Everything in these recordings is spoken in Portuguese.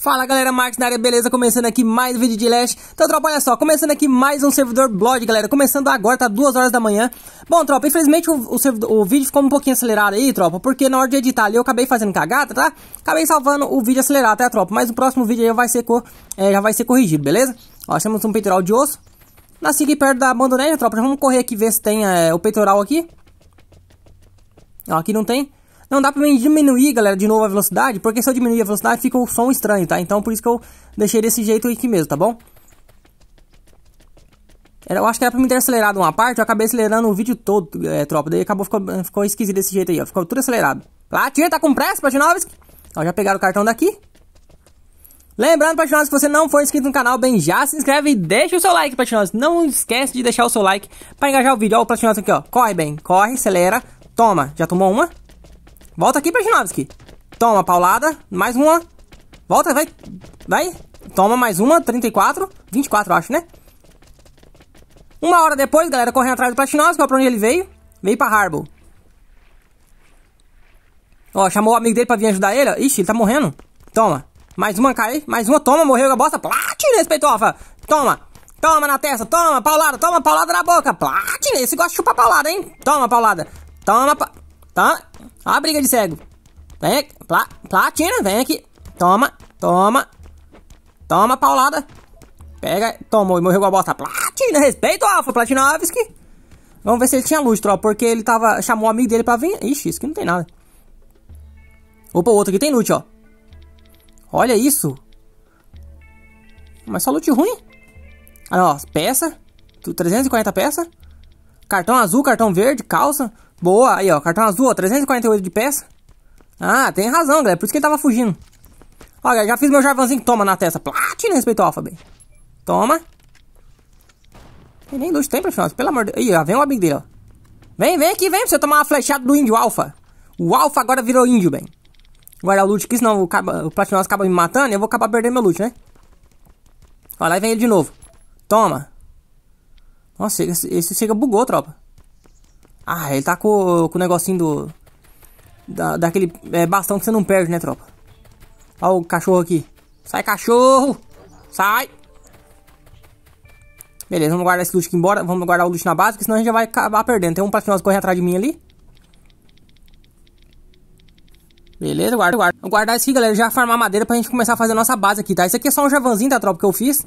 Fala galera, Marcos na área, beleza? Começando aqui mais um vídeo de Lash. Então, tropa, olha só, começando aqui mais um servidor Blood, galera. Começando agora, tá 2 horas da manhã. Bom, tropa, infelizmente o, o, servidor, o, vídeo ficou um pouquinho acelerado aí, tropa, porque na hora de editar ali eu acabei fazendo cagada, tá? Acabei salvando o vídeo acelerado, tá, tropa? Mas o próximo vídeo já vai ser, cor, é, já vai ser corrigido, beleza? Ó, achamos um peitoral de osso. Nasci aqui perto da bandoneira, tropa. Já vamos correr aqui ver se tem é, o peitoral aqui. Ó, aqui não tem. Não dá pra mim diminuir, galera, de novo a velocidade, porque se eu diminuir a velocidade fica um som estranho, tá? Então por isso que eu deixei desse jeito aqui mesmo, tá bom? Eu acho que era pra me ter acelerado uma parte, eu acabei acelerando o vídeo todo, é, tropa. Daí acabou, ficou, ficou esquisito desse jeito aí, ó. Ficou tudo acelerado. Lá, tá com pressa, Patinovski? Ó, já pegaram o cartão daqui. Lembrando, Patinovski, se você não for inscrito no canal, bem, já se inscreve e deixa o seu like, Patinovski. Não esquece de deixar o seu like pra engajar o vídeo. Ó, o Patinovski aqui, ó. Corre, bem, corre, acelera, toma. Já tomou uma? Volta aqui, Persinovski. Toma, paulada. Mais uma. Volta, vai. Vai. Toma mais uma. 34. 24, acho, né? Uma hora depois, galera, correndo atrás do Platinovski. Olha pra onde ele veio. Veio pra Harbour. Ó, chamou o amigo dele pra vir ajudar ele. Ó. Ixi, ele tá morrendo. Toma. Mais uma, cai. Mais uma, toma. Morreu a bosta. Platinez, peitofa. Toma. Toma na testa. Toma, paulada. Toma, paulada na boca. Platine, Esse gosta de chupar paulada, hein? Toma, paulada. Toma, pa... Toma. Tá? Ó a briga de cego. Vem aqui. Pla, platina, vem aqui. Toma, toma. Toma, paulada. Pega, tomou e morreu com a bosta. Platina, respeito, Alfa Platinovski. Vamos ver se ele tinha luz, tropa, porque ele tava. Chamou o amigo dele pra vir. Ixi, isso aqui não tem nada. Opa, o outro aqui tem loot, ó. Olha isso. Mas só loot ruim. Ah, ó, peça. 340 peça. Cartão azul, cartão verde, calça. Boa, aí ó, cartão azul, ó, 348 de peça. Ah, tem razão, galera, por isso que ele tava fugindo. Olha, já fiz meu jarvanzinho, toma na testa. Platina, respeito ao alfa, bem. Toma. Tem nem luz tem pra pelo amor de Deus. Ih, ó, vem o amigo dele, ó. Vem, vem aqui, vem pra você tomar uma flechada do índio alfa. O alfa agora virou índio, bem. Guardar o loot aqui, senão o, caba, o acaba me matando e eu vou acabar perdendo meu loot, né? Olha, lá vem ele de novo. Toma. Nossa, esse, esse chega bugou, tropa. Ah, ele tá com, com o negocinho do. Da, daquele é, bastão que você não perde, né, tropa? Olha o cachorro aqui. Sai, cachorro! Sai! Beleza, vamos guardar esse loot aqui embora. Vamos guardar o loot na base, porque senão a gente já vai acabar perdendo. Tem um patinoso correndo atrás de mim ali. Beleza, guarda, guarda. Vou guardar isso aqui, galera. Já farmar madeira pra gente começar a fazer a nossa base aqui, tá? Isso aqui é só um javanzinho da tropa que eu fiz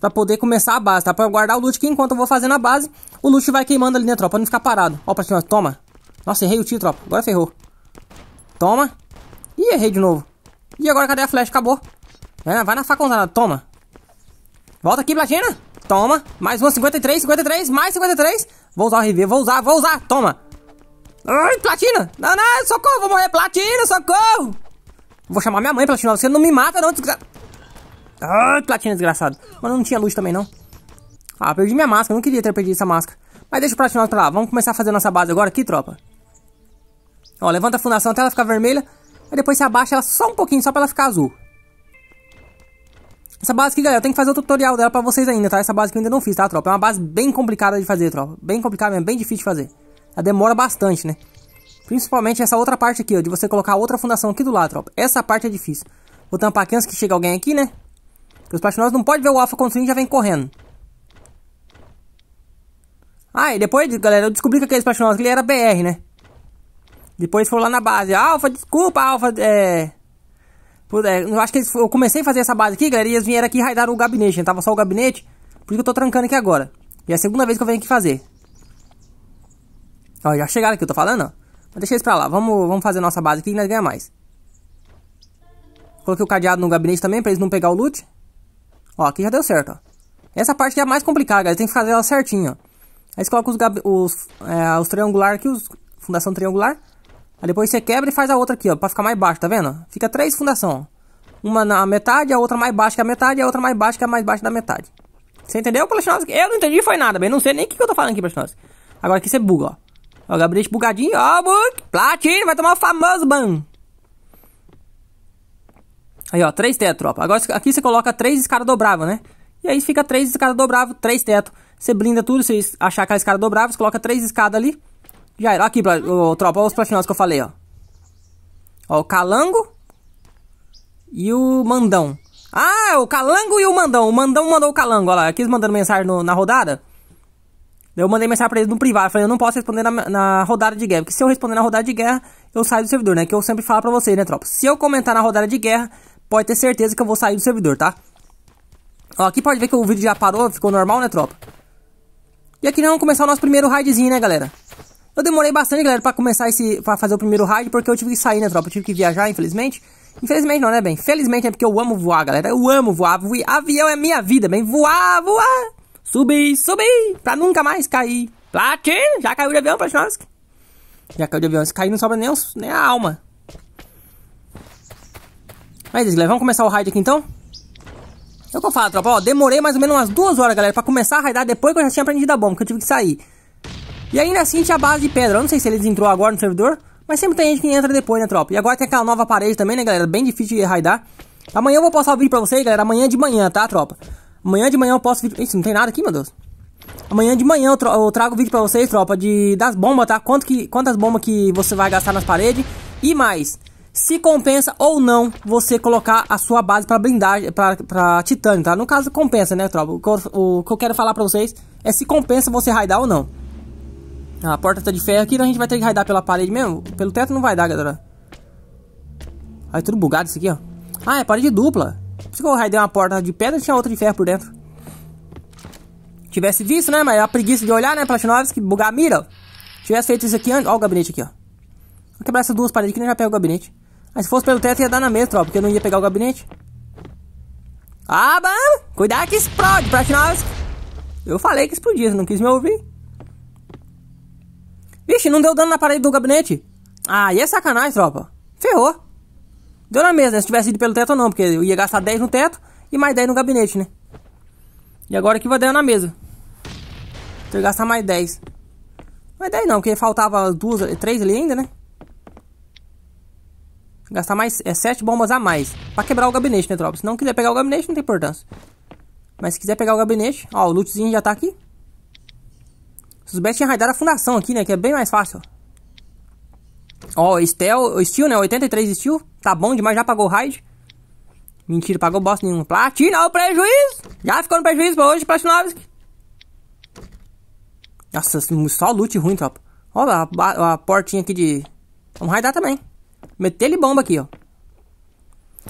pra poder começar a base, tá? Pra guardar o loot que enquanto eu vou fazendo a base, o loot vai queimando ali dentro, tropa? pra não ficar parado. Ó, pra cima, toma. Nossa, errei o tiro, tropa. Agora ferrou. Toma. Ih, errei de novo. E agora cadê a flecha? Acabou. É, vai na faconzada, toma. Volta aqui, platina. Toma. Mais uma, 53, 53, mais 53. Vou usar o RV, vou usar, vou usar. Toma. Ai, platina. Não, não, socorro, vou morrer. Platina, socorro. Vou chamar minha mãe, platina. Você não me mata, não, desgraçado. Ah, Platina desgraçado. Mano, não tinha luz também, não. Ah, perdi minha máscara. Não queria ter perdido essa máscara. Mas deixa o platino pra lá. Vamos começar a fazer nossa base agora aqui, tropa. Ó, levanta a fundação até ela ficar vermelha. Aí depois você abaixa ela só um pouquinho, só pra ela ficar azul. Essa base aqui, galera, eu tenho que fazer o tutorial dela pra vocês ainda, tá? Essa base que eu ainda não fiz, tá, tropa? É uma base bem complicada de fazer, tropa. Bem complicada mesmo, bem difícil de fazer. Ela demora bastante, né? Principalmente essa outra parte aqui, ó, de você colocar outra fundação aqui do lado, tropa. Essa parte é difícil. Vou tampar aqui antes que chegue alguém aqui, né? Porque os Platinós não podem ver o Alpha construindo e já vem correndo. Ah, e depois, galera, eu descobri que aqueles Platinós ele era BR, né? Depois foram lá na base. Alpha, desculpa, Alpha, é. é... Eu acho que eles, eu comecei a fazer essa base aqui, galera, e eles vieram aqui raidar o gabinete, né? Tava só o gabinete, por isso que eu tô trancando aqui agora. E é a segunda vez que eu venho aqui fazer. Ó, já chegaram aqui, eu tô falando, ó. Mas deixa eles pra lá, vamos, vamos fazer nossa base aqui e nós ganhamos mais. Coloquei o cadeado no gabinete também, pra eles não pegar o loot. Ó, aqui já deu certo, ó. Essa parte é a mais complicada, galera. Tem que fazer ela certinho, ó. Aí você coloca os, os, é, os triangular aqui, os fundação triangular. Aí depois você quebra e faz a outra aqui, ó, pra ficar mais baixo, tá vendo? Fica três fundação, Uma na metade, a outra mais baixa que a metade, a outra mais baixa que a mais baixa da metade. Você entendeu, Plastinovski? Eu não entendi foi nada, bem. Não sei nem o que, que eu tô falando aqui, Plastinovski. Agora aqui você buga, ó. Ó, o gabinete bugadinho, ó, bug. Platino, vai tomar o famoso ban. Aí, ó, três teto, tropa. Agora aqui você coloca três escadas dobrável, né? E aí fica três escadas dobrável, três teto. Você blinda tudo, você achar aquela escada dobrável, você coloca três escadas ali. Já era. Aqui, ó, tropa, olha os próximos que eu falei, ó. Ó, o calango e o mandão. Ah, o calango e o mandão. O mandão mandou o calango, olha lá. Aqui eles mandando mensagem no, na rodada. Eu mandei mensagem pra eles no privado. Eu falei, eu não posso responder na, na, rodada de guerra. Porque se eu responder na rodada de guerra, eu saio do servidor, né? Que eu sempre falo pra vocês, né, tropa? Se eu comentar na rodada de guerra, pode ter certeza que eu vou sair do servidor, tá? Ó, aqui pode ver que o vídeo já parou, ficou normal, né, tropa? E aqui nós vamos começar o nosso primeiro raidzinho, né, galera? Eu demorei bastante, galera, pra começar esse... Pra fazer o primeiro raid, porque eu tive que sair, né, tropa? Eu tive que viajar, infelizmente. Infelizmente não, né, bem? Felizmente é porque eu amo voar, galera. Eu amo voar. voar. Avião é minha vida, bem. Voar, voar. Subir, subir. Pra nunca mais cair. Platina! Já caiu de avião, Platinovski? Já caiu de avião. Se cair não sobra nem, os, nem a alma. Mas, Disney, vamos começar o raid aqui então? É o que eu falo, tropa, ó, demorei mais ou menos umas duas horas, galera, pra começar a raidar depois que eu já tinha aprendido a bomba, que eu tive que sair. E ainda assim tinha a base de pedra, eu não sei se eles entrou agora no servidor, mas sempre tem gente que entra depois, né, tropa? E agora tem aquela nova parede também, né, galera, bem difícil de raidar. Amanhã eu vou postar o vídeo pra vocês, galera, amanhã de manhã, tá, tropa? Amanhã de manhã eu posto vídeo... Isso, não tem nada aqui, meu Deus. Amanhã de manhã eu, tra eu trago vídeo pra vocês, tropa, de das bombas, tá? Quanto que... Quantas bombas que você vai gastar nas paredes e mais se compensa ou não você colocar a sua base para blindagem, para titânio, tá? No caso, compensa, né, tropa? O, o que eu quero falar para vocês é se compensa você raidar ou não. A porta tá de ferro aqui, então a gente vai ter que raidar pela parede mesmo. Pelo teto não vai dar, galera. Aí tudo bugado isso aqui, ó. Ah, é parede dupla. se eu raidei uma porta de pedra tinha outra de ferro por dentro. Tivesse visto, né? Mas a preguiça de olhar, né, que Bugar a mira. Tivesse feito isso aqui antes. Ó o gabinete aqui, ó. Vou quebrar essas duas paredes aqui, nem né? já pega o gabinete se fosse pelo teto ia dar na mesa, tropa, porque eu não ia pegar o gabinete. Ah, mano! Cuidado que explode, Pratinovski! Eu falei que explodia, você não quis me ouvir. Vixe, não deu dano na parede do gabinete. Ah, e é sacanagem, tropa. Ferrou. Deu na mesa, né? Se tivesse ido pelo teto ou não, porque eu ia gastar 10 no teto e mais 10 no gabinete, né? E agora que vai dar na mesa. Tem então que gastar mais 10. Mais 10 não, porque faltava duas, três ali ainda, né? Gastar mais é, sete bombas a mais. Pra quebrar o gabinete, né, tropa? Se não quiser pegar o gabinete, não tem importância. Mas se quiser pegar o gabinete, ó, o lootzinho já tá aqui. Se os tinha raidado a fundação aqui, né? Que é bem mais fácil. Ó, Steel, Steel, né? 83 Steel. Tá bom demais, já pagou raid. Mentira, pagou bosta nenhum. Platina, o prejuízo! Já ficou no prejuízo pra hoje, Platinovski. Nossa, só loot ruim, tropa. Ó, a, a, a portinha aqui de... Vamos raidar também meter ele bomba aqui, ó.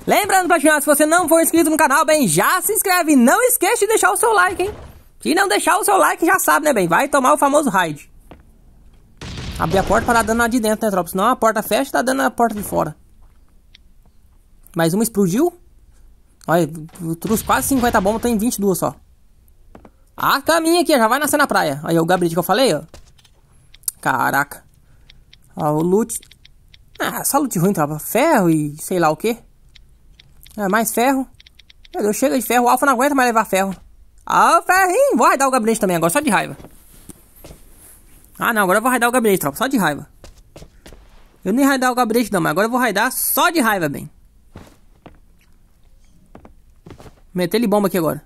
Lembrando, Platinado, se você não for inscrito no canal, bem, já se inscreve. Não esquece de deixar o seu like, hein? Se não deixar o seu like, já sabe, né, bem? Vai tomar o famoso raid. Abrir a porta para dar dano de dentro, né, tropa? Senão a porta fecha, tá dando na porta de fora. Mais uma explodiu. Olha, trouxe quase 50 bombas, tem 22 só. Ah, caminha tá aqui, já vai nascer na praia. Aí, o Gabriel que eu falei, ó. Caraca. Ó, o loot. Ah, sala de ruim tropa. ferro e sei lá o que. Ah, é, mais ferro. Meu Deus, chega de ferro. O Alfa não aguenta mais levar ferro. Ah, ferrinho. Vou raidar o gabinete também agora, só de raiva. Ah, não. Agora eu vou raidar o gabinete, tropa. Só de raiva. Eu nem raidar o gabinete não, mas agora eu vou raidar só de raiva, bem. Meter ele bomba aqui agora.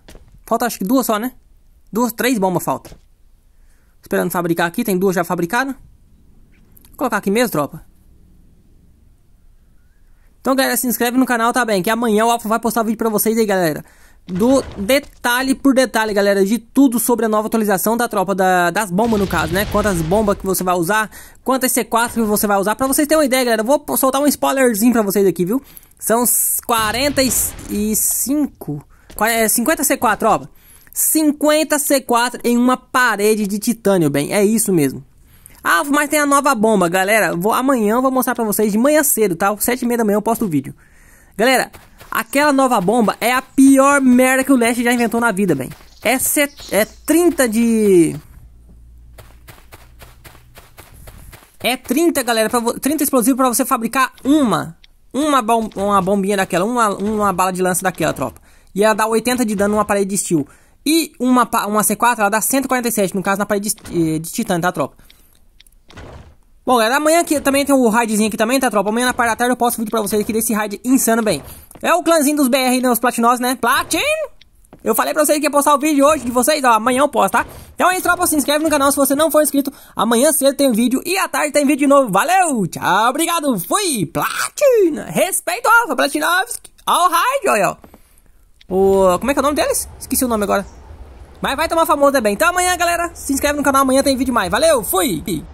Falta acho que duas só, né? Duas, três bombas falta. Esperando fabricar aqui. Tem duas já fabricadas. Vou colocar aqui mesmo, tropa. Então, galera, se inscreve no canal, tá bem? Que amanhã o Alfa vai postar vídeo pra vocês aí, galera. Do detalhe por detalhe, galera, de tudo sobre a nova atualização da tropa, da, das bombas no caso, né? Quantas bombas que você vai usar, quantas C4 que você vai usar. Pra vocês terem uma ideia, galera, eu vou soltar um spoilerzinho pra vocês aqui, viu? São 45... 50 C4, ó. 50 C4 em uma parede de titânio, bem. É isso mesmo. Ah, mas tem a nova bomba, galera. Vou, amanhã eu vou mostrar pra vocês de manhã cedo, tá? Sete e meia da manhã eu posto o vídeo. Galera, aquela nova bomba é a pior merda que o Leste já inventou na vida, bem. É, é 30 de... É 30, galera, 30 explosivos pra você fabricar uma. Uma, bom... uma bombinha daquela, uma... uma bala de lança daquela, tropa. E ela dá 80 de dano numa parede de steel. E uma, uma C4, ela dá 147, no caso na parede de, eh, de titã, tá, tropa? Bom, galera, é amanhã aqui também tem um raidzinho aqui também, tá, tropa? Amanhã na parte da tarde eu posto vídeo pra vocês aqui desse raid insano, bem. É o clãzinho dos BR, né? Os platinosos, né? Platin! Eu falei pra vocês que ia postar o vídeo hoje de vocês, ó, amanhã eu posto, tá? Então é isso, tropa, se inscreve no canal se você não for inscrito. Amanhã cedo tem vídeo e à tarde tem vídeo de novo. Valeu, tchau, obrigado, fui! Platina! Respeito, ó, Platinovski! All raid, ó, ó. O... Como é que é o nome deles? Esqueci o nome agora. Mas vai tomar famoso também. Né, então amanhã, galera, se inscreve no canal, amanhã tem vídeo mais. Valeu, fui!